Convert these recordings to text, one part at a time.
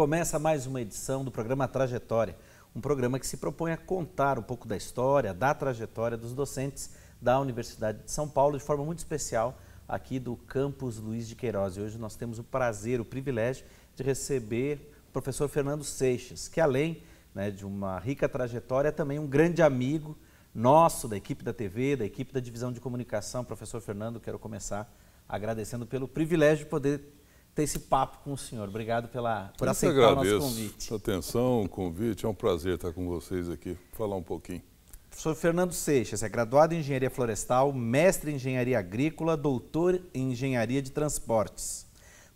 Começa mais uma edição do programa Trajetória, um programa que se propõe a contar um pouco da história, da trajetória dos docentes da Universidade de São Paulo de forma muito especial aqui do campus Luiz de Queiroz. E hoje nós temos o prazer, o privilégio de receber o professor Fernando Seixas, que além né, de uma rica trajetória, é também um grande amigo nosso, da equipe da TV, da equipe da divisão de comunicação. Professor Fernando, quero começar agradecendo pelo privilégio de poder ter esse papo com o senhor. Obrigado pela, por Eu aceitar o nosso convite. Atenção, convite. É um prazer estar com vocês aqui, falar um pouquinho. Professor Fernando Seixas é graduado em Engenharia Florestal, mestre em Engenharia Agrícola, doutor em Engenharia de Transportes.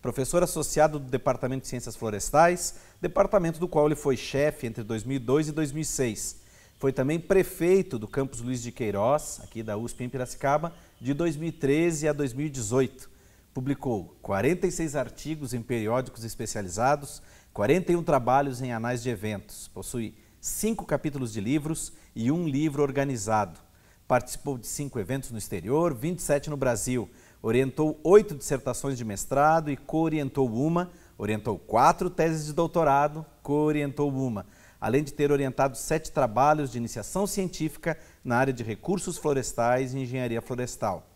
Professor associado do Departamento de Ciências Florestais, departamento do qual ele foi chefe entre 2002 e 2006. Foi também prefeito do campus Luiz de Queiroz, aqui da USP em Piracicaba, de 2013 a 2018 publicou 46 artigos em periódicos especializados, 41 trabalhos em anais de eventos, possui cinco capítulos de livros e um livro organizado. Participou de cinco eventos no exterior, 27 no Brasil. Orientou oito dissertações de mestrado e coorientou uma. Orientou quatro teses de doutorado, coorientou uma. Além de ter orientado sete trabalhos de iniciação científica na área de recursos florestais e engenharia florestal.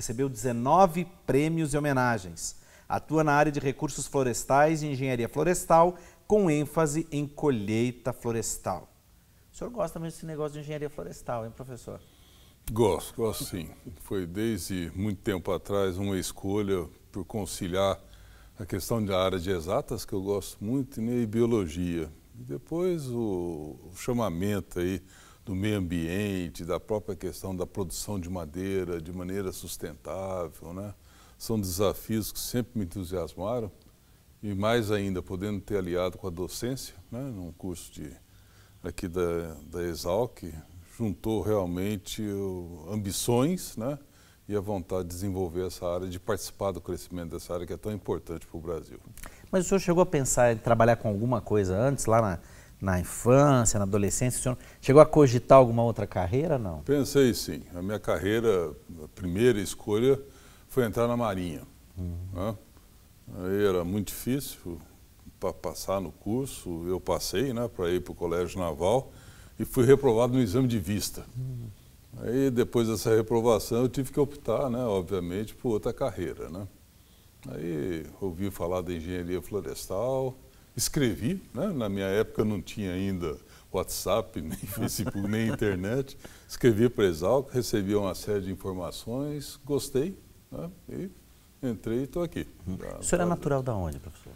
Recebeu 19 prêmios e homenagens. Atua na área de recursos florestais e engenharia florestal, com ênfase em colheita florestal. O senhor gosta mesmo desse negócio de engenharia florestal, hein, professor? Gosto, gosto sim. Foi desde muito tempo atrás uma escolha por conciliar a questão da área de exatas, que eu gosto muito, e biologia. E depois o chamamento aí do meio ambiente, da própria questão da produção de madeira de maneira sustentável, né? São desafios que sempre me entusiasmaram e mais ainda podendo ter aliado com a docência, né? Num curso de aqui da, da Exalc, juntou realmente o, ambições, né? e a vontade de desenvolver essa área, de participar do crescimento dessa área que é tão importante para o Brasil. Mas o senhor chegou a pensar em trabalhar com alguma coisa antes, lá na, na infância, na adolescência? O senhor chegou a cogitar alguma outra carreira, não? Pensei sim. A minha carreira, a primeira escolha foi entrar na Marinha. Uhum. Né? Aí era muito difícil para passar no curso. Eu passei né, para ir para o Colégio Naval e fui reprovado no exame de vista. Uhum. Aí depois dessa reprovação eu tive que optar, né, obviamente, por outra carreira. Né? Aí ouvi falar da engenharia florestal, escrevi, né? na minha época não tinha ainda WhatsApp, nem Facebook, nem internet. Escrevi para Exalc, recebi uma série de informações, gostei né? e entrei e estou aqui. Uhum. o senhor é tá- natural da onde, professor?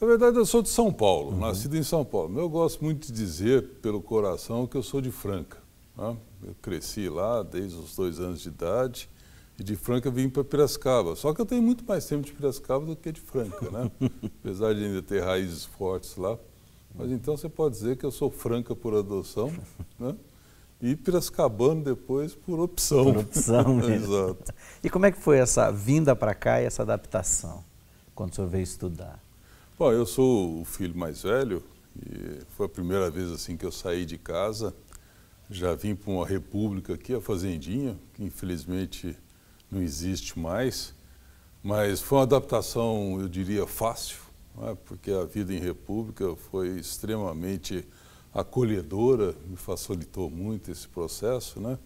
Na verdade, eu sou de São Paulo, uhum. nascido em São Paulo. Eu gosto muito de dizer, pelo coração, que eu sou de Franca. Né? Eu cresci lá desde os dois anos de idade e de Franca vim para Piracicaba. Só que eu tenho muito mais tempo de Piracicaba do que de Franca, né? Apesar de ainda ter raízes fortes lá. Mas então você pode dizer que eu sou franca por adoção, né? E Piracicabano depois por opção. Por opção, Exato. E como é que foi essa vinda para cá e essa adaptação, quando o senhor veio estudar? Bom, eu sou o filho mais velho e foi a primeira vez assim que eu saí de casa. Já vim para uma república aqui, a Fazendinha, que infelizmente não existe mais, mas foi uma adaptação, eu diria, fácil, é? porque a vida em república foi extremamente acolhedora, me facilitou muito esse processo, né?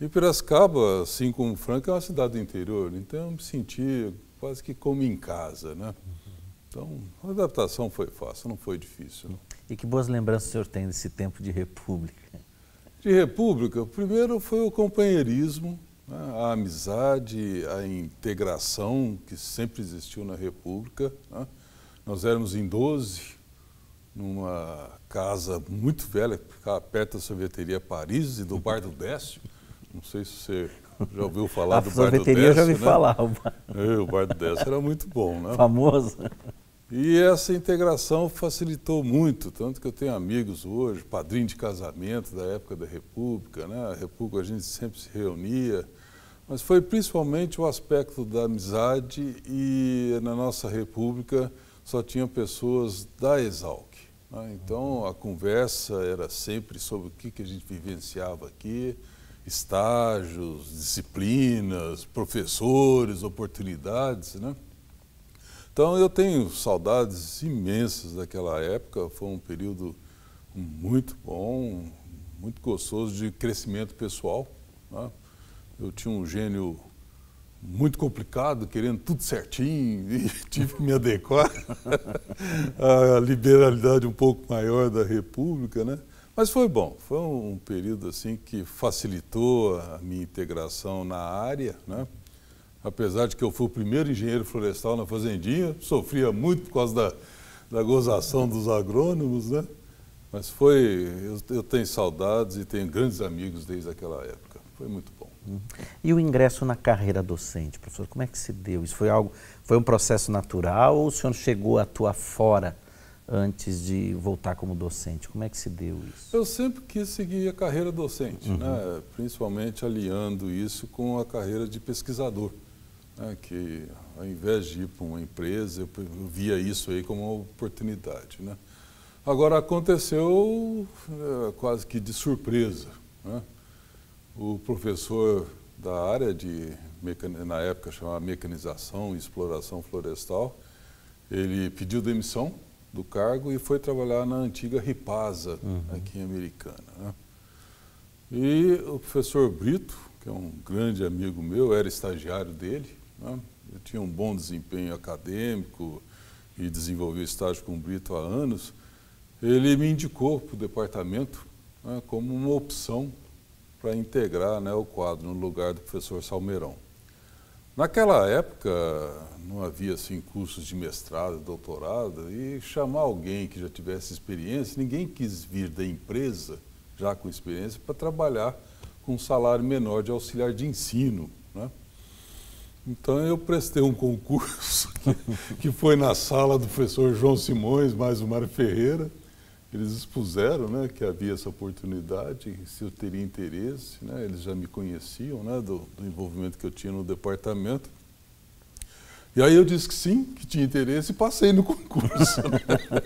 E Piracicaba, assim como Franca, é uma cidade do interior, então eu me senti quase que como em casa, né? Então, a adaptação foi fácil, não foi difícil. Não. E que boas lembranças o senhor tem desse tempo de república? De república, primeiro foi o companheirismo, né, a amizade, a integração que sempre existiu na República. Né? Nós éramos em 12, numa casa muito velha, que ficava perto da sorveteria Paris e do Bar do Décio. Não sei se você já ouviu falar a do Bar do Décio. sorveteria já ouvi né? falar. O é, o bar do Décio era muito bom, né? Famoso. E essa integração facilitou muito, tanto que eu tenho amigos hoje, padrinho de casamento da época da República, né? A República a gente sempre se reunia, mas foi principalmente o aspecto da amizade e na nossa República só tinha pessoas da Exalc. Né? Então a conversa era sempre sobre o que, que a gente vivenciava aqui, estágios, disciplinas, professores, oportunidades, né? Então eu tenho saudades imensas daquela época, foi um período muito bom, muito gostoso de crescimento pessoal. Né? Eu tinha um gênio muito complicado, querendo tudo certinho, e tive que me adequar à liberalidade um pouco maior da República, né? Mas foi bom, foi um período assim que facilitou a minha integração na área, né? apesar de que eu fui o primeiro engenheiro florestal na Fazendinha, sofria muito por causa da, da gozação dos agrônomos, né? Mas foi, eu, eu, tenho saudades e tenho grandes amigos desde aquela época. Foi muito bom. Uhum. E o ingresso na carreira docente, professor, como é que se deu? Isso foi algo, foi um processo natural ou o senhor chegou a atuar fora antes de voltar como docente? Como é que se deu isso? Eu sempre quis seguir a carreira docente, uhum. né? Principalmente aliando isso com a carreira de pesquisador. Né, que ao invés de ir para uma empresa, eu via isso aí como uma oportunidade. Né? Agora aconteceu é, quase que de surpresa. Né? O professor da área de, na época chamava mecanização e exploração florestal, ele pediu demissão do cargo e foi trabalhar na antiga Ripasa, uhum. aqui em Americana. Né? E o professor Brito, que é um grande amigo meu, era estagiário dele, né? Eu tinha um bom desempenho acadêmico e desenvolvi estágio com o Brito há anos. Ele me indicou para o departamento né, como uma opção para integrar né, o quadro no lugar do professor Salmeirão. Naquela época não havia assim cursos de mestrado, doutorado e chamar alguém que já tivesse experiência, ninguém quis vir da empresa já com experiência para trabalhar com um salário menor de auxiliar de ensino, então eu prestei um concurso que, que foi na sala do professor João Simões, mais o Mário Ferreira. Eles expuseram né, que havia essa oportunidade, se eu teria interesse. Né, eles já me conheciam né, do, do envolvimento que eu tinha no departamento. E aí eu disse que sim, que tinha interesse e passei no concurso. Né?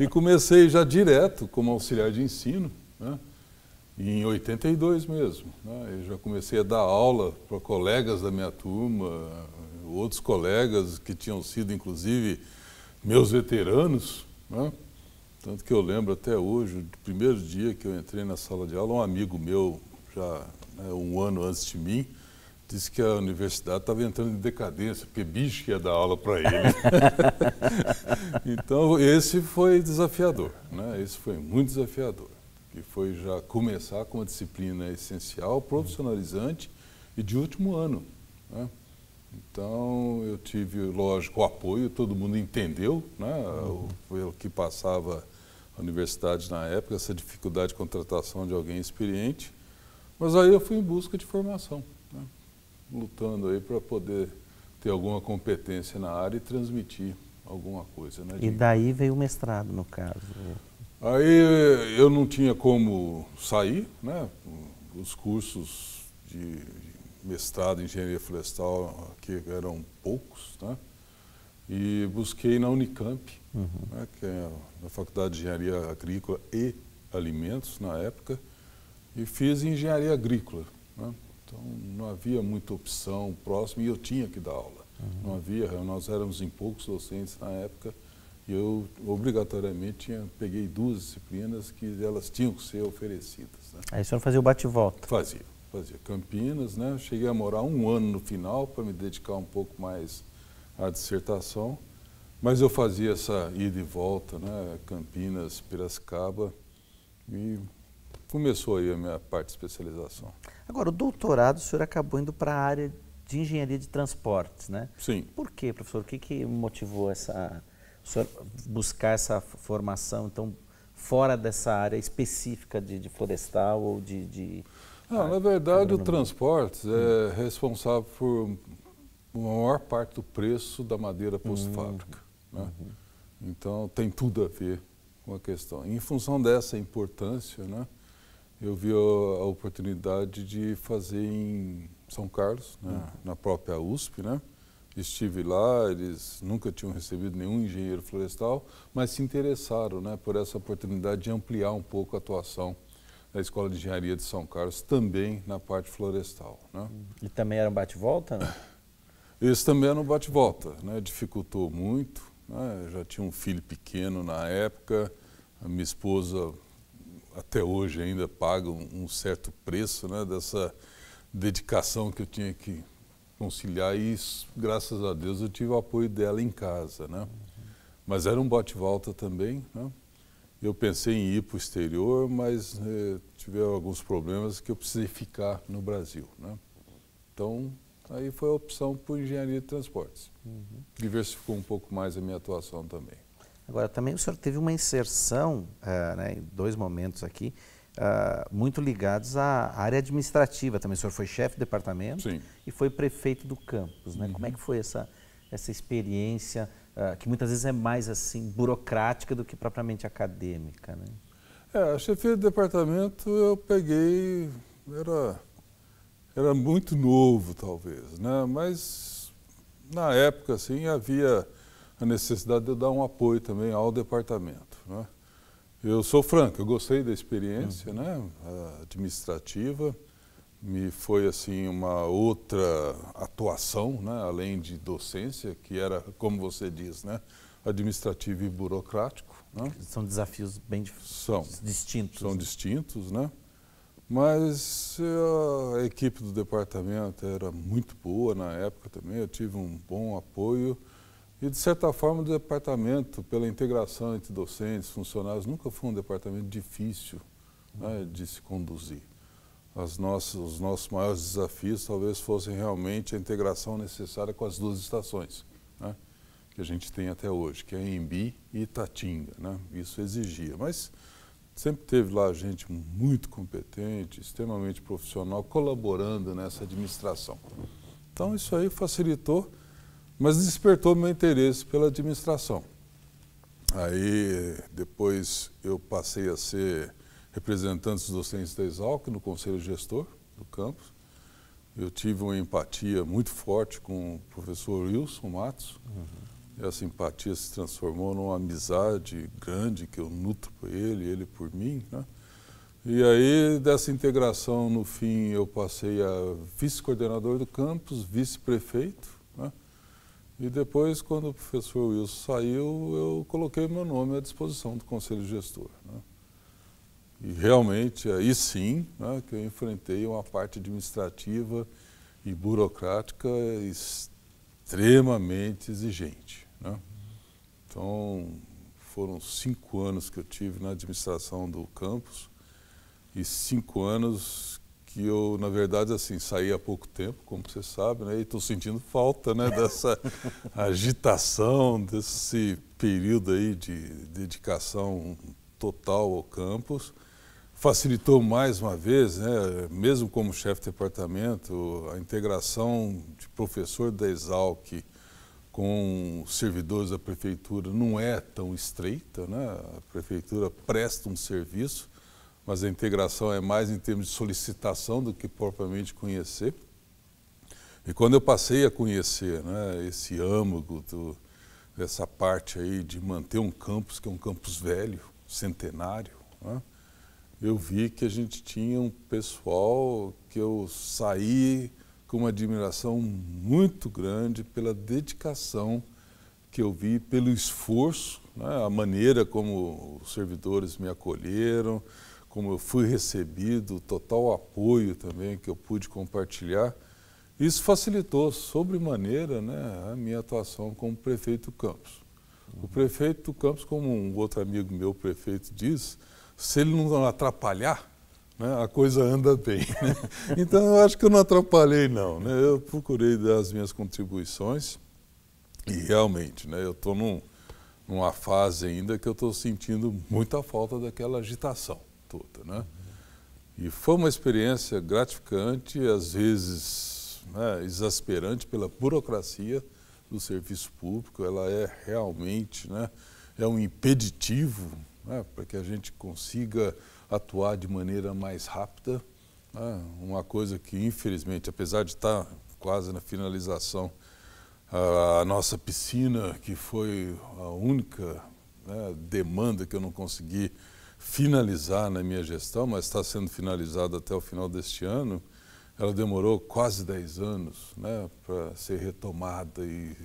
e comecei já direto como auxiliar de ensino. Né? em 82 mesmo. Né? Eu já comecei a dar aula para colegas da minha turma, outros colegas que tinham sido, inclusive, meus veteranos. Né? Tanto que eu lembro até hoje, do primeiro dia que eu entrei na sala de aula, um amigo meu, já né, um ano antes de mim, disse que a universidade estava entrando em decadência, porque bicho que ia dar aula para ele. então, esse foi desafiador, né? esse foi muito desafiador que foi já começar com uma disciplina essencial, profissionalizante e de último ano. Né? Então, eu tive, lógico, o apoio, todo mundo entendeu né? o, que passava a universidade na época, essa dificuldade de contratação de alguém experiente. Mas aí eu fui em busca de formação, né? lutando aí para poder ter alguma competência na área e transmitir alguma coisa. Né? E daí veio o mestrado, no caso. Aí eu não tinha como sair, né? Os cursos de mestrado em engenharia florestal que eram poucos, né? E busquei na Unicamp, uhum. né? que é a Faculdade de Engenharia Agrícola e Alimentos na época, e fiz engenharia agrícola. Né? Então não havia muita opção próxima e eu tinha que dar aula. Uhum. Não havia, nós éramos em poucos docentes na época eu obrigatoriamente tinha, peguei duas disciplinas que elas tinham que ser oferecidas. Né? Aí o senhor fazia o bate-volta? Fazia, fazia. Campinas, né? Cheguei a morar um ano no final para me dedicar um pouco mais à dissertação, mas eu fazia essa ida e volta, né? Campinas, Piracicaba e começou aí a minha parte de especialização. Agora, o doutorado o senhor acabou indo para a área de engenharia de transportes, né? Sim. Por quê, professor? O que, que motivou essa senhor buscar essa formação, então, fora dessa área específica de, de florestal ou de... de ah, na ah, verdade, o transporte é hum. responsável por a maior parte do preço da madeira pós-fábrica. Hum. Né? Uhum. Então, tem tudo a ver com a questão. Em função dessa importância, né, eu vi a, a oportunidade de fazer em São Carlos, né, ah. na própria USP, né, Estive lá, eles nunca tinham recebido nenhum engenheiro florestal, mas se interessaram né, por essa oportunidade de ampliar um pouco a atuação da Escola de Engenharia de São Carlos, também na parte florestal. Né? E também era um bate-volta? Né? Esse também era um bate-volta, né? dificultou muito. Né? Eu já tinha um filho pequeno na época, a minha esposa até hoje ainda paga um certo preço né, dessa dedicação que eu tinha que conciliar e graças a Deus eu tive o apoio dela em casa, né? Mas era um bate-volta também, né? Eu pensei em ir para o exterior, mas eh, tive alguns problemas que eu precisei ficar no Brasil, né? Então, aí foi a opção por engenharia de transportes. Uhum. Diversificou um pouco mais a minha atuação também. Agora, também o senhor teve uma inserção, eh, né, em dois momentos aqui, uh, muito ligados à área administrativa também. O senhor foi chefe de departamento Sim. e foi prefeito do campus. Né? Uhum. Como é uhum. que foi essa, essa experiência, uh, que muitas vezes é mais assim burocrática do que propriamente acadêmica? Né? É, a chefia de departamento eu peguei, era, era muito novo talvez, né? mas na época assim havia a necessidade de dar um apoio também ao departamento. Né? Eu sou franco, eu gostei da experiência né, administrativa. Me foi assim uma outra atuação, né, além de docência, que era, como você diz, né, administrativo e burocrático. Né? São desafios bem são, distintos. São assim. distintos, né? Mas eh, a equipe do departamento era muito boa na época também. Eu tive um bom apoio e, de certa forma, o departamento, pela integração entre docentes, funcionários, nunca foi um departamento difícil né, de se conduzir. As nossas, os nossos maiores desafios talvez fossem realmente a integração necessária com as duas estações né, que a gente tem até hoje, que é Embi e Itatinga. Né, isso exigia, mas sempre teve lá gente muito competente, extremamente profissional, colaborando nessa administração. Então, isso aí facilitou mas despertou meu interesse pela administração. Aí depois eu passei a ser representante dos docentes da Exalc no conselho gestor do campus. Eu tive uma empatia muito forte com o professor Wilson Matos. Uhum. Essa empatia se transformou numa amizade grande que eu nutro por ele, ele por mim, né? E aí, dessa integração, no fim, eu passei a vice-coordenador do campus, vice-prefeito e depois, quando o professor Wilson saiu, eu coloquei meu nome à disposição do Conselho Gestor. Né? E realmente, aí sim, né, que eu enfrentei uma parte administrativa e burocrática extremamente exigente. Né? Então, foram cinco anos que eu tive na administração do campus e cinco anos que eu, na verdade, assim, saí há pouco tempo, como você sabe, né? E estou sentindo falta, né, dessa agitação, desse período aí de dedicação total ao campus. Facilitou mais uma vez, né, mesmo como chefe de departamento, a integração de professor da Exalc com servidores da prefeitura não é tão estreita, né? A prefeitura presta um serviço mas a integração é mais em termos de solicitação do que propriamente conhecer. E quando eu passei a conhecer né, esse âmago, do, essa parte aí de manter um campus, que é um campus velho, centenário, né, eu vi que a gente tinha um pessoal que eu saí com uma admiração muito grande pela dedicação que eu vi, pelo esforço, né, a maneira como os servidores me acolheram, como eu fui recebido, o total apoio também que eu pude compartilhar. Isso facilitou sobremaneira né, a minha atuação como prefeito do Campos. O prefeito do Campos, como um outro amigo meu prefeito diz, se ele não atrapalhar, né, a coisa anda bem. Né? Então eu acho que eu não atrapalhei não. Né? Eu procurei dar as minhas contribuições e realmente, né, eu estou num, numa fase ainda que eu estou sentindo muita falta daquela agitação toda. Né? E foi uma experiência gratificante, às vezes né, exasperante pela burocracia do serviço público. Ela é realmente né, é um impeditivo né, para que a gente consiga atuar de maneira mais rápida. Né? Uma coisa que, infelizmente, apesar de estar quase na finalização, a nossa piscina, que foi a única né, demanda que eu não consegui finalizar na minha gestão, mas está sendo finalizada até o final deste ano. Ela demorou quase 10 anos né, para ser retomada e,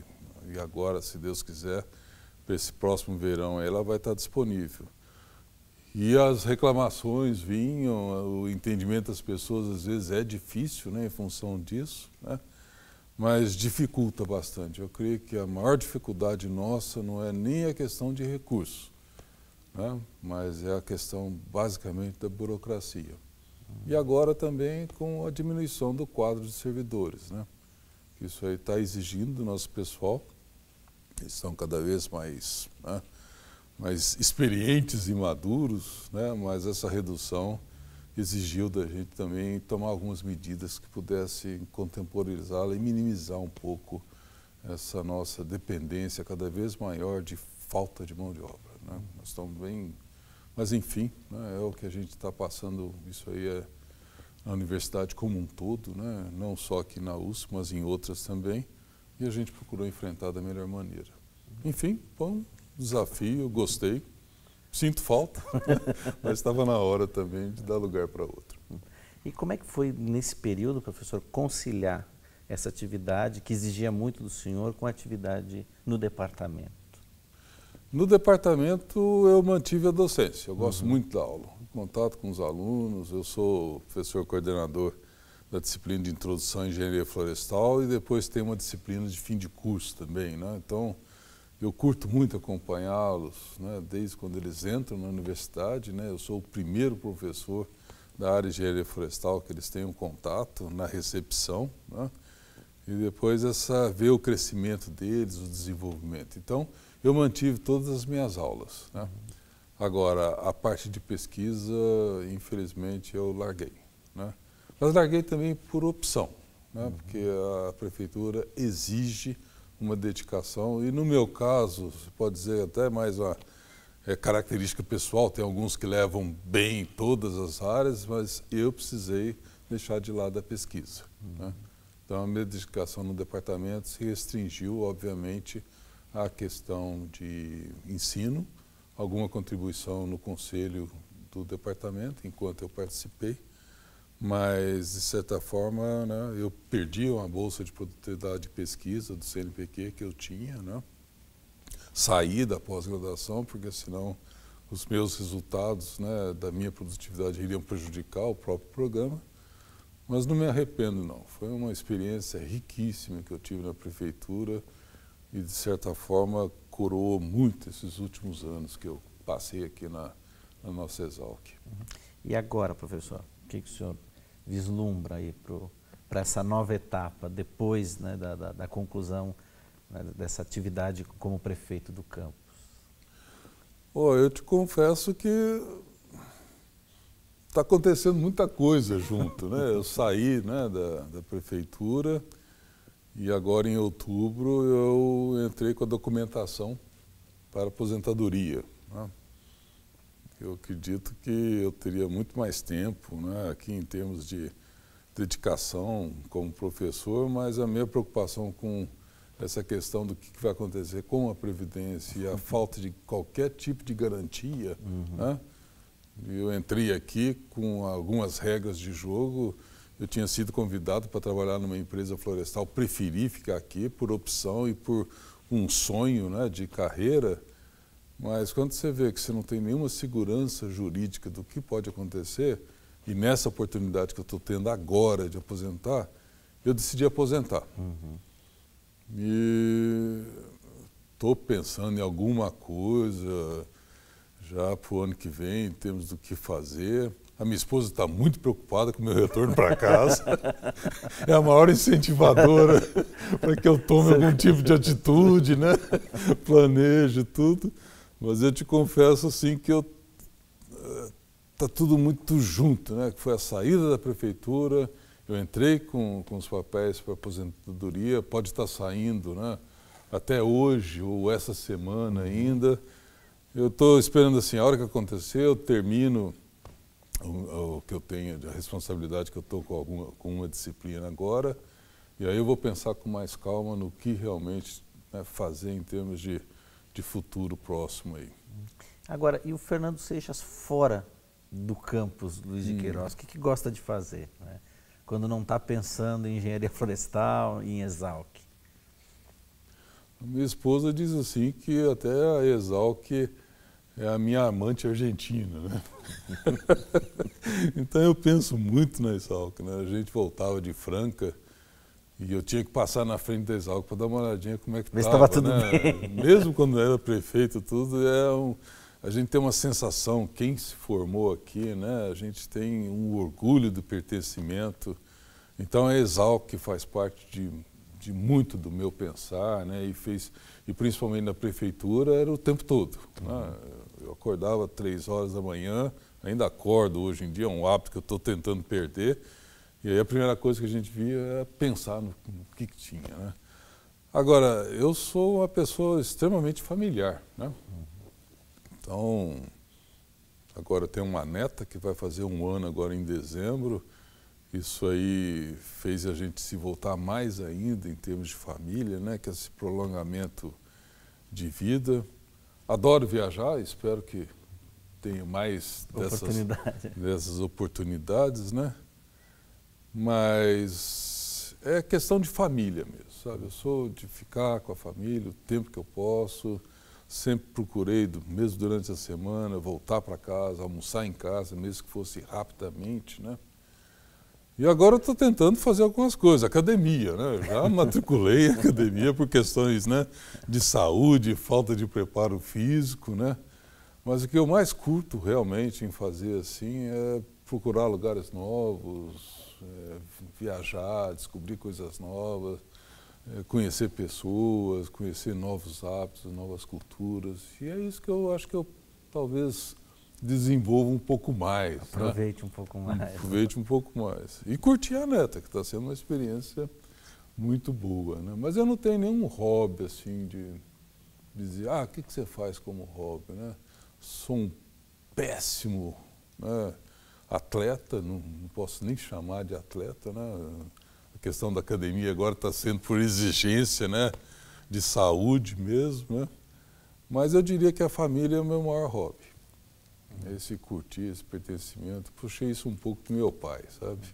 e agora, se Deus quiser, para esse próximo verão ela vai estar disponível. E as reclamações vinham, o entendimento das pessoas às vezes é difícil né, em função disso, né, mas dificulta bastante. Eu creio que a maior dificuldade nossa não é nem a questão de recursos, né? mas é a questão basicamente da burocracia. E agora também com a diminuição do quadro de servidores, né? Isso aí está exigindo do nosso pessoal, eles estão cada vez mais, né? mais experientes e maduros, né? Mas essa redução exigiu da gente também tomar algumas medidas que pudessem contemporizá-la e minimizar um pouco essa nossa dependência cada vez maior de falta de mão de obra. Né? Nós estamos bem. Mas, enfim, né, é o que a gente está passando, isso aí é na universidade como um todo, né? não só aqui na USP, mas em outras também, e a gente procurou enfrentar da melhor maneira. Enfim, bom desafio, gostei, sinto falta, mas estava na hora também de dar lugar para outro. E como é que foi nesse período, professor, conciliar essa atividade que exigia muito do senhor com a atividade no departamento? No departamento eu mantive a docência, eu gosto uhum. muito da aula, contato com os alunos, eu sou professor coordenador da disciplina de introdução à engenharia florestal e depois tem uma disciplina de fim de curso também, né? Então, eu curto muito acompanhá-los, né? desde quando eles entram na universidade, né? Eu sou o primeiro professor da área de engenharia florestal que eles têm um contato na recepção, né? E depois essa ver o crescimento deles, o desenvolvimento. Então, eu mantive todas as minhas aulas. Né? Agora, a parte de pesquisa, infelizmente, eu larguei. Né? Mas larguei também por opção, né? Uhum. porque a prefeitura exige uma dedicação e, no meu caso, se pode dizer até mais uma é, característica pessoal, tem alguns que levam bem todas as áreas, mas eu precisei deixar de lado a pesquisa. Né? Uhum. Então, a minha dedicação no departamento se restringiu, obviamente, a questão de ensino, alguma contribuição no conselho do departamento, enquanto eu participei, mas, de certa forma, né, eu perdi uma bolsa de produtividade de pesquisa do CNPq que eu tinha, né, saí da pós-graduação, porque senão os meus resultados né, da minha produtividade iriam prejudicar o próprio programa. Mas não me arrependo, não. Foi uma experiência riquíssima que eu tive na prefeitura e, de certa forma, coroou muito esses últimos anos que eu passei aqui na, na nossa Exalc. Uhum. E agora, professor, o que, que o senhor vislumbra aí para essa nova etapa, depois né, da, da, da, conclusão né, dessa atividade como prefeito do campus? Oh, eu te confesso que está acontecendo muita coisa junto, né? Eu saí né, da, da prefeitura, e agora, em outubro, eu entrei com a documentação para aposentadoria. Né? Eu acredito que eu teria muito mais tempo né, aqui em termos de dedicação como professor, mas a minha preocupação com essa questão do que vai acontecer com a Previdência e a falta de qualquer tipo de garantia. Uhum. Né? Eu entrei aqui com algumas regras de jogo eu tinha sido convidado para trabalhar numa empresa florestal, preferi ficar aqui por opção e por um sonho né, de carreira. Mas quando você vê que você não tem nenhuma segurança jurídica do que pode acontecer, e nessa oportunidade que eu estou tendo agora de aposentar, eu decidi aposentar. Uhum. E estou pensando em alguma coisa já para o ano que vem, em termos do que fazer. A minha esposa está muito preocupada com o meu retorno para casa. É a maior incentivadora para que eu tome algum tipo de atitude, né? Planeje tudo. Mas eu te confesso assim que eu eh, tá tudo muito junto, né? Foi a saída da prefeitura, eu entrei com, com os papéis para aposentadoria, pode estar tá saindo, né? Até hoje ou essa semana ainda. Eu estou esperando assim, a hora que acontecer, eu termino o, o que eu tenho, a responsabilidade que eu estou com, alguma, com uma disciplina agora, e aí eu vou pensar com mais calma no que realmente né, fazer em termos de, de futuro próximo aí. Agora, e o Fernando Seixas fora do campus Luiz de hum. Queiroz, o que, que, gosta de fazer? Né? Quando não está pensando em engenharia florestal, em Exalc? Minha esposa diz assim que até a Exalc é a minha amante argentina, né? então eu penso muito na Exalc, né? A gente voltava de Franca e eu tinha que passar na frente da Exalc para dar uma olhadinha como é que estava, tudo né? bem. Mesmo quando era prefeito, tudo é um, a gente tem uma sensação quem se formou aqui, né? A gente tem um orgulho do pertencimento. Então a é Exalc faz parte de de muito do meu pensar, né? E fez e principalmente na prefeitura era o tempo todo. Né. Uhum. Né? Eu acordava três horas da manhã, ainda acordo hoje em dia é um hábito que eu estou tentando perder. E aí a primeira coisa que a gente via era é pensar no, no que, que, tinha, né? Agora eu sou uma pessoa extremamente familiar, né? Então agora eu tenho uma neta que vai fazer um ano agora em dezembro isso aí fez a gente se voltar mais ainda em termos de família, né? Que é esse prolongamento de vida. Adoro viajar, espero que tenha mais dessas, Oportunidade. dessas oportunidades, né? Mas é questão de família mesmo, sabe? Eu sou de ficar com a família o tempo que eu posso. Sempre procurei, mesmo durante a semana, voltar para casa, almoçar em casa, mesmo que fosse rapidamente, né? E agora estou tentando fazer algumas coisas, academia, né? Já matriculei academia por questões né, de saúde, falta de preparo físico, né? Mas o que eu mais curto realmente em fazer assim é procurar lugares novos, é, viajar, descobrir coisas novas, é, conhecer pessoas, conhecer novos hábitos, novas culturas. E é isso que eu acho que eu talvez desenvolva um pouco mais. Né? Aproveite né? um pouco mais. Aproveite um pouco mais. E curtir a neta, que está sendo uma experiência muito boa. Né? Mas eu não tenho nenhum hobby assim de dizer, ah, o que, que você faz como hobby? Né? Sou um péssimo né? atleta, não, não, posso nem chamar de atleta. Né? A questão da academia agora está sendo por exigência né? de saúde mesmo. Né? Mas eu diria que a família é o meu maior hobby esse curtir, esse pertencimento. Puxei isso um pouco do meu pai, sabe?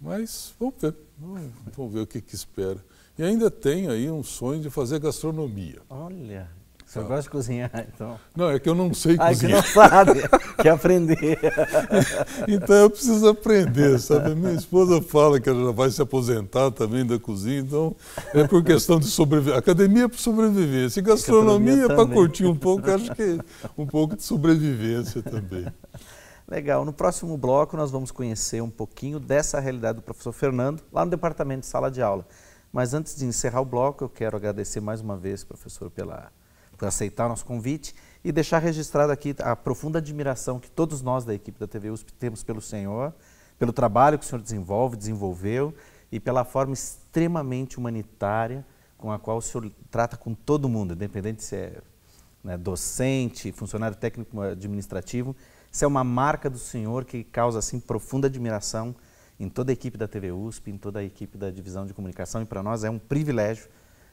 Mas vamos ver, vamos, ver o que, que espera. E ainda tem aí um sonho de fazer gastronomia. Olha. Você então. gosta de cozinhar, então? Não, é que eu não sei ah, cozinhar. Ah, que não sabe, quer aprender. então eu preciso aprender, sabe? Minha esposa fala que ela vai se aposentar também da cozinha, então é por questão de sobreviver. Academia é para sobrevivência, gastronomia é para curtir um pouco, acho que é um pouco de sobrevivência também. Legal. No próximo bloco nós vamos conhecer um pouquinho dessa realidade do professor Fernando lá no departamento de sala de aula. Mas antes de encerrar o bloco, eu quero agradecer mais uma vez, professor, pela aceitar o nosso convite e deixar registrado aqui a profunda admiração que todos nós da equipe da TV USP temos pelo senhor, pelo trabalho que o senhor desenvolve, desenvolveu e pela forma extremamente humanitária com a qual o senhor trata com todo mundo, independente se é né, docente, funcionário técnico administrativo. Isso é uma marca do senhor que causa assim profunda admiração em toda a equipe da TV USP, em toda a equipe da divisão de comunicação e para nós é um privilégio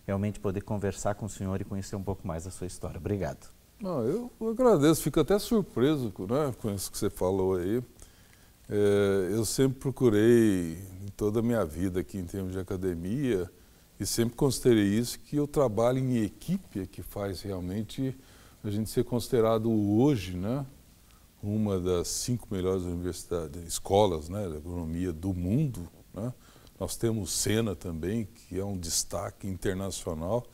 realmente poder conversar com o senhor e conhecer um pouco mais a sua história. Obrigado. Não, eu agradeço, fico até surpreso né, com isso que você falou aí. É, eu sempre procurei, em toda a minha vida aqui em termos de academia, e sempre considerei isso, que o trabalho em equipe é que faz realmente a gente ser considerado hoje, né, uma das cinco melhores universidades, escolas né, de agronomia do mundo, né, nós temos Sena também, que é um destaque internacional,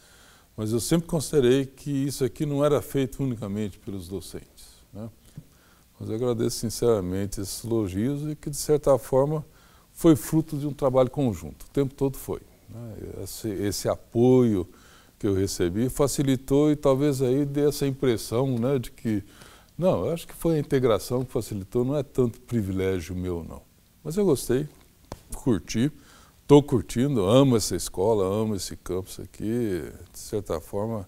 mas eu sempre considerei que isso aqui não era feito unicamente pelos docentes. Né? Mas eu agradeço sinceramente esses elogios e que, de certa forma, foi fruto de um trabalho conjunto, o tempo todo foi. Né? Esse, esse, apoio que eu recebi facilitou e talvez aí dê essa impressão né, de que, não, eu acho que foi a integração que facilitou, não é tanto privilégio meu, não. Mas eu gostei, curti estou curtindo, amo essa escola, amo esse campus aqui. De certa forma,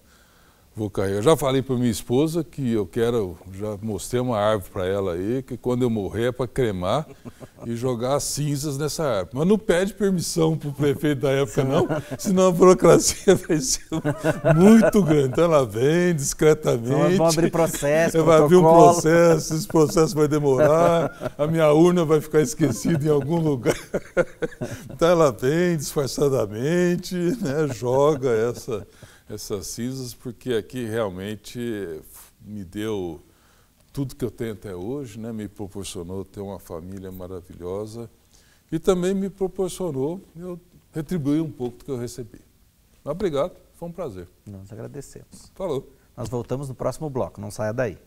Vou cair. Eu já falei para minha esposa que eu quero, já mostrei uma árvore para ela aí, que quando eu morrer é para cremar e jogar as cinzas nessa árvore. Mas não pede permissão para o prefeito da época, não, senão a burocracia vai ser muito grande. Então ela vem discretamente. Então, vai abrir processo, Vai abrir um processo, esse processo vai demorar, a minha urna vai ficar esquecida em algum lugar. Então ela vem disfarçadamente, né, joga essa essas cinzas, porque aqui realmente me deu tudo que eu tenho até hoje, né? me proporcionou ter uma família maravilhosa e também me proporcionou eu retribuir um pouco do que eu recebi. Obrigado, foi um prazer. Nós agradecemos. Falou. Nós voltamos no próximo bloco, não saia daí.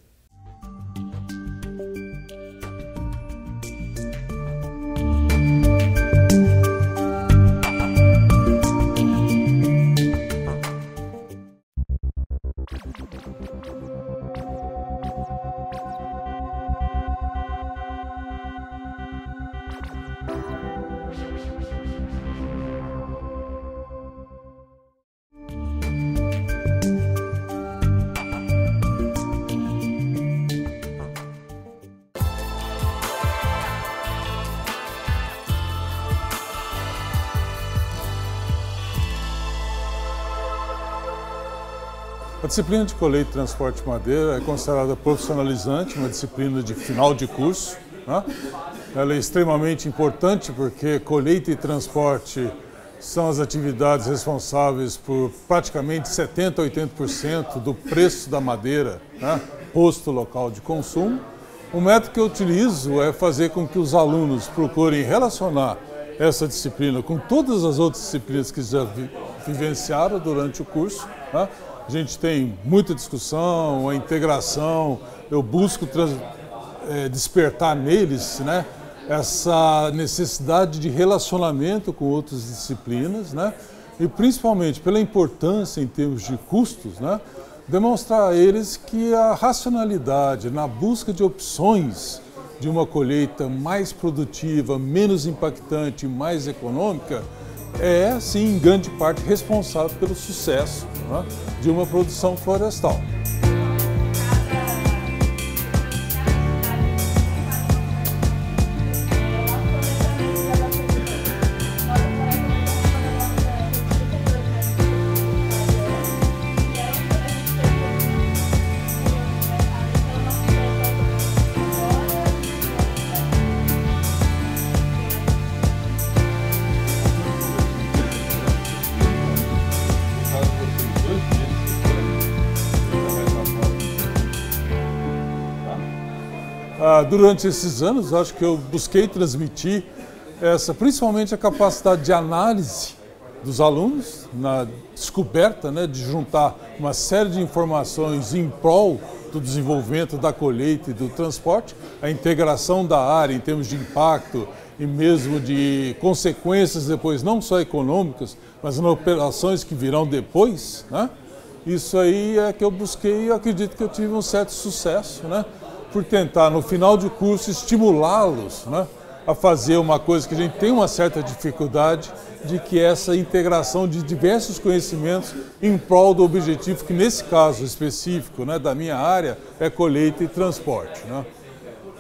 disciplina de colheita, transporte de madeira é considerada profissionalizante, uma disciplina de final de curso. Né? Ela é extremamente importante porque colheita e transporte são as atividades responsáveis por praticamente 70% a 80% do preço da madeira, né? posto local de consumo. O método que eu utilizo é fazer com que os alunos procurem relacionar essa disciplina com todas as outras disciplinas que já vi, vivenciaram durante o curso, né? A gente tem muita discussão, a integração. Eu busco trans, é, despertar neles, né? Essa necessidade de relacionamento com outras disciplinas, né? E principalmente pela importância em termos de custos, né? Demonstrar a eles que a racionalidade na busca de opções de uma colheita mais produtiva, menos impactante, mais econômica, é, sim, em grande parte responsável pelo sucesso né, de uma produção florestal. durante esses anos, acho que eu busquei transmitir essa, principalmente a capacidade de análise dos alunos, na descoberta né, de juntar uma série de informações em prol do desenvolvimento da colheita e do transporte, a integração da área em termos de impacto e mesmo de consequências depois, não só econômicas, mas em operações que virão depois, né? Isso aí é que eu busquei e acredito que eu tive um certo sucesso, né? por tentar, no final de curso, estimulá-los né, a fazer uma coisa que a gente tem uma certa dificuldade, de que é essa integração de diversos conhecimentos em prol do objetivo que, nesse caso específico né, da minha área, é colheita e transporte. Né?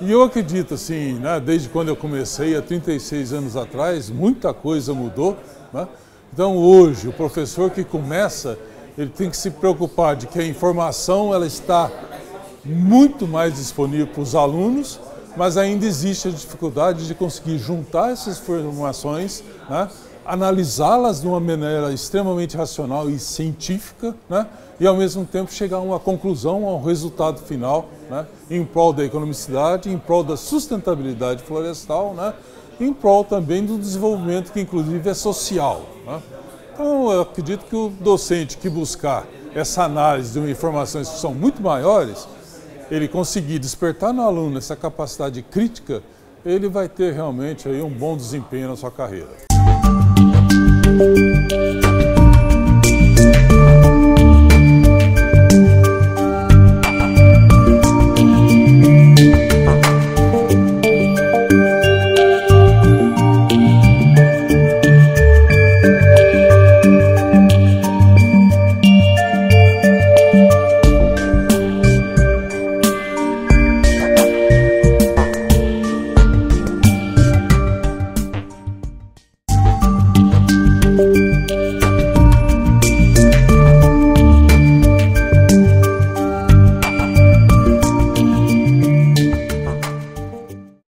E eu acredito, assim, né, desde quando eu comecei, há 36 anos atrás, muita coisa mudou. Né? Então, hoje, o professor que começa, ele tem que se preocupar de que a informação ela está muito mais disponível para os alunos, mas ainda existe a dificuldade de conseguir juntar essas informações, né, analisá-las de uma maneira extremamente racional e científica, né, e ao mesmo tempo chegar a uma conclusão, a um resultado final, né, em prol da economicidade, em prol da sustentabilidade florestal, né, em prol também do desenvolvimento que inclusive é social. Né. Então, eu acredito que o docente que buscar essa análise de informações que são muito maiores, ele conseguir despertar no aluno essa capacidade crítica, ele vai ter realmente aí um bom desempenho na sua carreira.